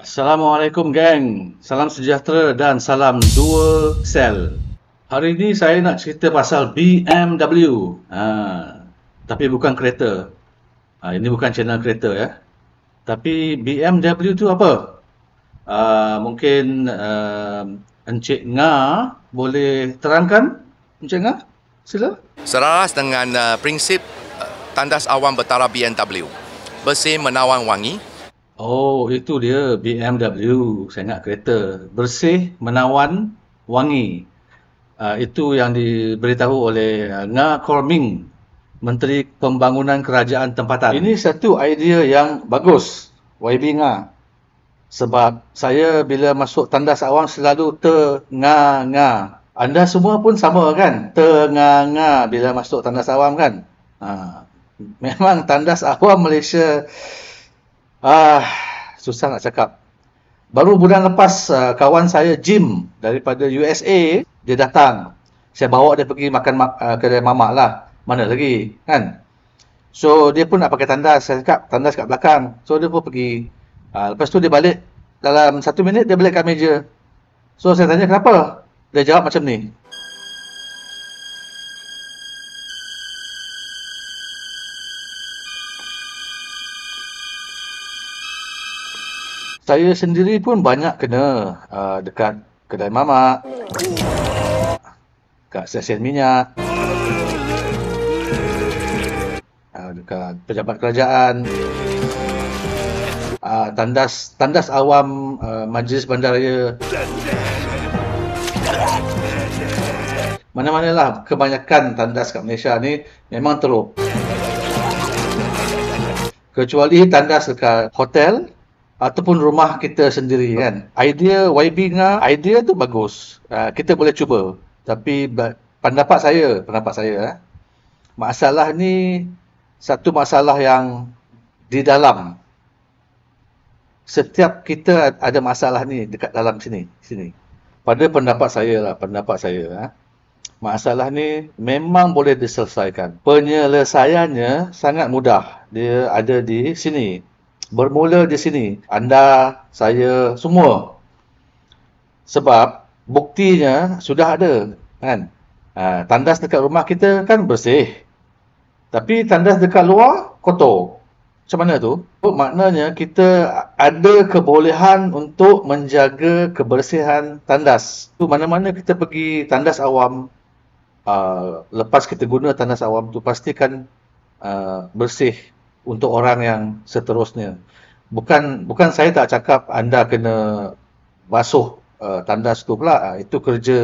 Assalamualaikum geng. Salam sejahtera dan salam dual cell. Hari ini saya nak cerita pasal BMW. Ha, tapi bukan kereta. Ha, ini bukan channel kereta ya. Tapi BMW tu apa? Ha, mungkin uh, Encik Nga boleh terangkan? Encik Nga, sila. Seras dengan uh, prinsip uh, tandas awam bertara BMW. Bersih menawan wangi, Oh, itu dia BMW. Saya ingat kereta. Bersih, menawan, wangi. Uh, itu yang diberitahu oleh ah, Nga Korming, Menteri Pembangunan Kerajaan Tempatan. Ini satu idea yang bagus, YB Nga. Sebab saya bila masuk tandas awang selalu ter nga Anda semua pun sama kan? ter nga bila masuk tandas awam kan? Uh, memang tandas awam Malaysia... Ah, susah nak cakap. Baru bulan lepas uh, kawan saya Jim daripada USA dia datang. Saya bawa dia pergi makan uh, kedai mamak lah. Mana lagi kan? So dia pun nak pakai tandas. Saya cakap tandas kat belakang. So dia pun pergi. Uh, lepas tu dia balik. Dalam satu minit dia balik kat meja. So saya tanya kenapa? Dia jawab macam ni. saya sendiri pun banyak kena uh, dekat kedai mamak. Dekat stesen minyak. Uh, dekat pejabat kerajaan. Uh, tandas tandas awam uh, majlis bandaraya. Mana-manalah kebanyakan tandas kat Malaysia ni memang teruk. Kecuali tandas dekat hotel, ataupun rumah kita sendiri kan. Idea YB nga, idea tu bagus. Uh, kita boleh cuba. Tapi pendapat saya, pendapat saya ah, masalah ni satu masalah yang di dalam setiap kita ada masalah ni dekat dalam sini sini pada pendapat saya lah pendapat saya ah, masalah ni memang boleh diselesaikan penyelesaiannya sangat mudah dia ada di sini bermula di sini. Anda, saya, semua. Sebab buktinya sudah ada kan. Ha, tandas dekat rumah kita kan bersih. Tapi tandas dekat luar kotor. Macam mana tu? Maknanya kita ada kebolehan untuk menjaga kebersihan tandas. Tu mana-mana kita pergi tandas awam uh, lepas kita guna tandas awam tu pastikan uh, bersih untuk orang yang seterusnya. Bukan bukan saya tak cakap anda kena basuh uh, tandas tu pula. Uh, itu kerja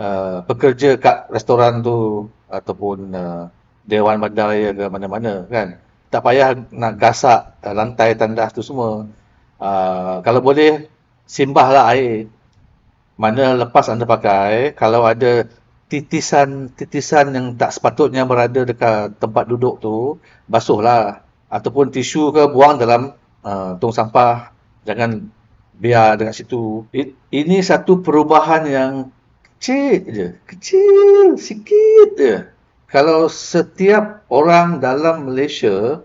uh, pekerja kat restoran tu ataupun uh, Dewan Bandaraya ke mana-mana kan. Tak payah nak gasak uh, lantai tandas tu semua. Uh, kalau boleh simbahlah air mana lepas anda pakai kalau ada titisan-titisan yang tak sepatutnya berada dekat tempat duduk tu basuhlah ataupun tisu ke buang dalam uh, tong sampah jangan biar dekat situ It, ini satu perubahan yang kecil je kecil sikit je kalau setiap orang dalam Malaysia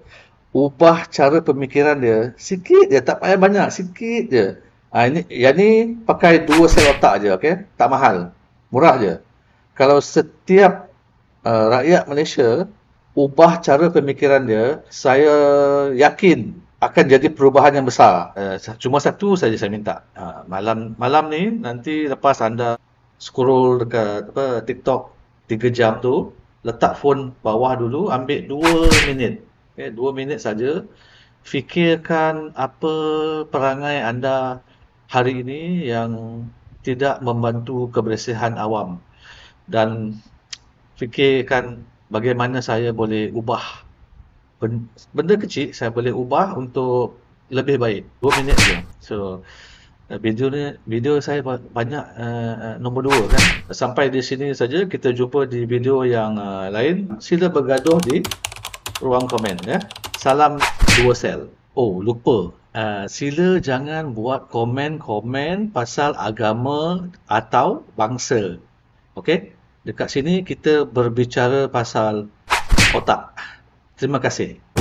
ubah cara pemikiran dia sikit je tak payah banyak sikit je ha, ini yang ni pakai dua sel otak je okey tak mahal murah je kalau setiap uh, rakyat Malaysia ubah cara pemikiran dia, saya yakin akan jadi perubahan yang besar. Uh, cuma satu saja saya minta. Uh, malam malam ni nanti lepas anda scroll dekat apa TikTok 3 jam tu, letak phone bawah dulu, ambil 2 minit. Okey, eh, 2 minit saja. Fikirkan apa perangai anda hari ini yang tidak membantu kebersihan awam dan fikirkan bagaimana saya boleh ubah benda kecil saya boleh ubah untuk lebih baik dua minit je so eh, video ni video saya banyak uh, nombor 2 kan sampai di sini saja kita jumpa di video yang uh, lain sila bergaduh di ruang komen ya salam dua sel oh lupa uh, sila jangan buat komen-komen pasal agama atau bangsa okay dekat sini kita berbicara pasal otak. Terima kasih.